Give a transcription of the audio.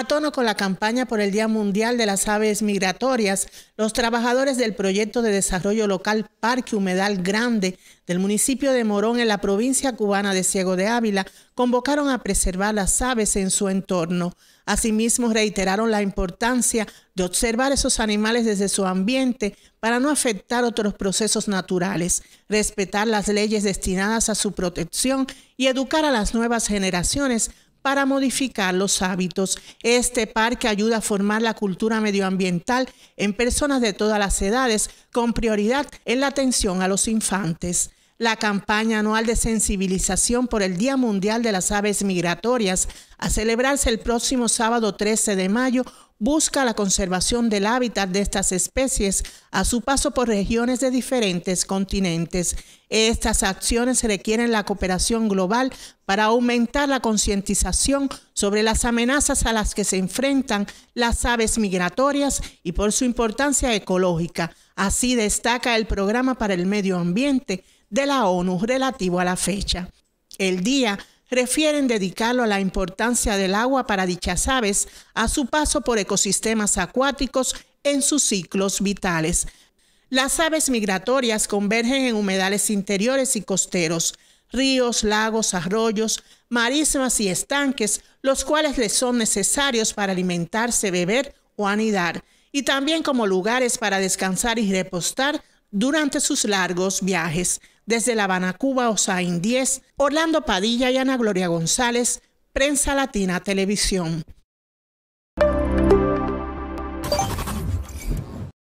A tono con la campaña por el Día Mundial de las Aves Migratorias, los trabajadores del proyecto de desarrollo local Parque Humedal Grande del municipio de Morón en la provincia cubana de Ciego de Ávila convocaron a preservar las aves en su entorno. Asimismo, reiteraron la importancia de observar esos animales desde su ambiente para no afectar otros procesos naturales, respetar las leyes destinadas a su protección y educar a las nuevas generaciones para modificar los hábitos. Este parque ayuda a formar la cultura medioambiental en personas de todas las edades, con prioridad en la atención a los infantes. La campaña anual de sensibilización por el Día Mundial de las Aves Migratorias, a celebrarse el próximo sábado 13 de mayo, busca la conservación del hábitat de estas especies a su paso por regiones de diferentes continentes. Estas acciones requieren la cooperación global para aumentar la concientización sobre las amenazas a las que se enfrentan las aves migratorias y por su importancia ecológica. Así destaca el Programa para el Medio Ambiente de la ONU relativo a la fecha. El día refieren dedicarlo a la importancia del agua para dichas aves a su paso por ecosistemas acuáticos en sus ciclos vitales. Las aves migratorias convergen en humedales interiores y costeros, ríos, lagos, arroyos, marismas y estanques, los cuales les son necesarios para alimentarse, beber o anidar, y también como lugares para descansar y repostar durante sus largos viajes. Desde La Habana, Cuba, Osain 10, Orlando Padilla y Ana Gloria González, Prensa Latina Televisión.